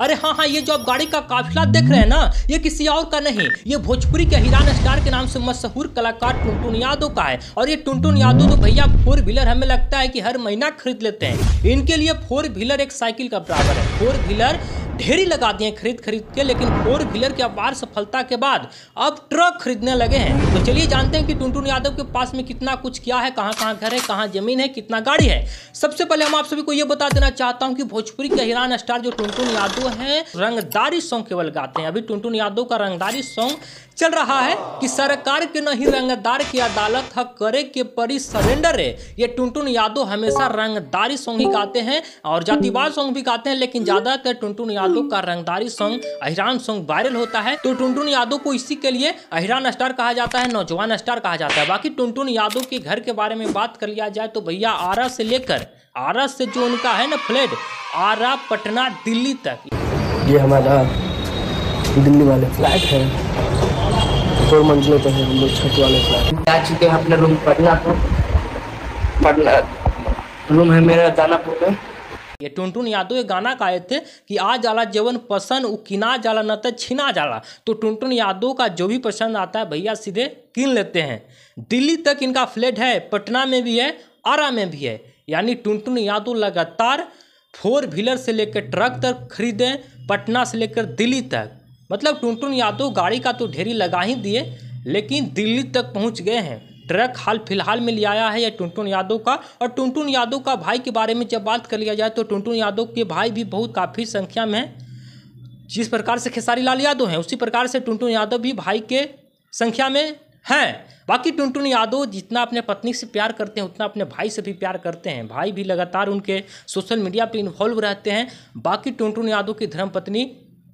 अरे हाँ हाँ ये जो आप गाड़ी का काफिला देख रहे हैं ना ये किसी और का नहीं ये भोजपुरी के हिरान स्टार के नाम से मशहूर कलाकार टुनटुन यादव का है और ये टुनटुन यादव तो भैया फोर व्हीलर हमें लगता है कि हर महीना खरीद लेते हैं इनके लिए फोर व्हीलर एक साइकिल का बराबर है फोर व्हीलर ढेरी लगा दिए खरीद खरीद के लेकिन फोर व्हीलर की अपार सफलता के बाद अब ट्रक खरीदने लगे हैं तो चलिए जानते हैं कि टुनटुन यादव के पास में कितना कुछ किया है कहाँ कहाँ घर है कहाँ जमीन है कितना गाड़ी है सबसे पहले हम आप सभी को यह बता देना चाहता हूँ कि भोजपुरी के हिरान स्टार जो टुनटुन यादव है रंगदारी सॉन्ग केवल गाते हैं अभी टुनटुन यादव का रंगदारी सॉन्ग चल रहा है कि सरकार के नहीं रंगदार की अदालत हक करे के परी सरेंडर है ये टुनटुन यादव हमेशा रंगदारी सॉन्ग ही गाते हैं और जातिवाद सॉन्ग भी गाते हैं लेकिन ज्यादातर टुनटुन यादव यादव का रंगदारी सॉन्ग अहिरान सॉन्ग वायरल होता है तो टुनटुन यादव को इसी के लिए अहिरान स्टार कहा जाता है नौजवान स्टार कहा जाता है बाकी टुनटुन यादव के घर के बारे में बात कर लिया जाए तो भैया आरा से लेकर आरा से जो उनका है ना फ्लैट आरा पटना दिल्ली तक ये हमारा दिल्ली वाले फ्लैट है फोर मंजिलों पर तो है हम लोग छत वाले फ्लैट जा चुके हैं अपने रूम पटना को पटना रूम है मेरा दानापुर में ये टुनटुन यादव ये गाना गाए थे कि आ जाला जवन पसंद वो किना जाला न तो छिना जाला तो टुनटुन यादव का जो भी पसंद आता है भैया सीधे किन लेते हैं दिल्ली तक इनका फ्लैट है पटना में भी है आरा में भी है यानी टुनटुन यादव लगातार फोर व्हीलर से लेकर ट्रक तक खरीदें पटना से लेकर दिल्ली तक मतलब टुनटुन यादव गाड़ी का तो ढेरी लगा ही दिए लेकिन दिल्ली तक पहुँच गए हैं ट्रक हाल फिलहाल में लिया है यह टुनटुन यादव का और टुनटुन यादव का भाई के बारे में जब बात कर लिया जाए तो टुनटुन यादव के भाई भी बहुत काफ़ी संख्या में जिस प्रकार से खेसारी लाल यादव हैं उसी प्रकार से टुनटुन यादव भी भाई के संख्या में हैं बाकी टुनटुन यादव जितना अपने पत्नी से प्यार करते हैं उतना अपने भाई से भी प्यार करते हैं भाई भी लगातार उनके सोशल मीडिया पे इन्वॉल्व रहते हैं बाकी टुनटुन यादव की धर्मपत्नी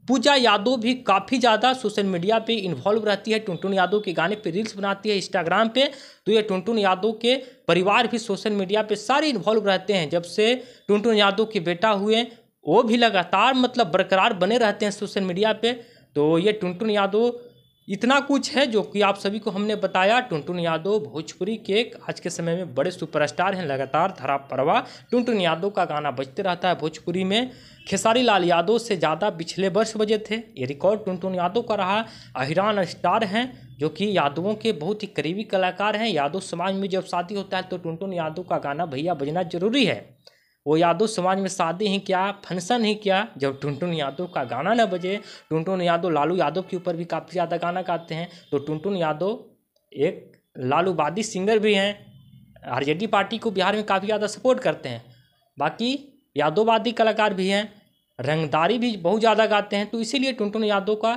पूजा यादव भी काफ़ी ज़्यादा सोशल मीडिया पे इन्वॉल्व रहती है टुनटुन यादव के गाने पे रील्स बनाती है इंस्टाग्राम पे तो ये टुनटुन यादव के परिवार भी सोशल मीडिया पे सारे इन्वॉल्व रहते हैं जब से टुनटुन यादव के बेटा हुए वो भी लगातार मतलब बरकरार बने रहते हैं सोशल मीडिया पे तो ये टुनटुन यादव इतना कुछ है जो कि आप सभी को हमने बताया टुनटुन यादव भोजपुरी के आज के समय में बड़े सुपरस्टार हैं लगातार धरा परवा टुनटुन यादव का गाना बजते रहता है भोजपुरी में खेसारी लाल यादव से ज़्यादा पिछले वर्ष बजे थे ये रिकॉर्ड टुनटुन यादव का रहा अहिरान स्टार हैं जो कि यादवों के बहुत ही करीबी कलाकार हैं यादव समाज में जब शादी होता है तो टुनटुन यादव का गाना भैया बजना जरूरी है वो यादव समाज में शादी है क्या फंक्शन है क्या जब टुनटुन यादव का गाना ना बजे टुनटुन यादव लालू यादव के ऊपर भी काफ़ी ज़्यादा गाना गाते हैं तो टुनटुन यादव एक लालूवादी सिंगर भी हैं आरजेडी पार्टी को बिहार में काफ़ी ज़्यादा सपोर्ट करते हैं बाकी यादववादी कलाकार भी हैं रंगदारी भी बहुत ज़्यादा गाते हैं तो इसीलिए टुनटुन यादव का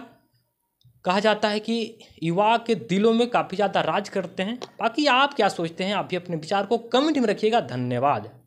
कहा जाता है कि युवा के दिलों में काफ़ी ज़्यादा राज करते हैं बाकी आप क्या सोचते हैं आप भी अपने विचार को कमेंट में रखिएगा धन्यवाद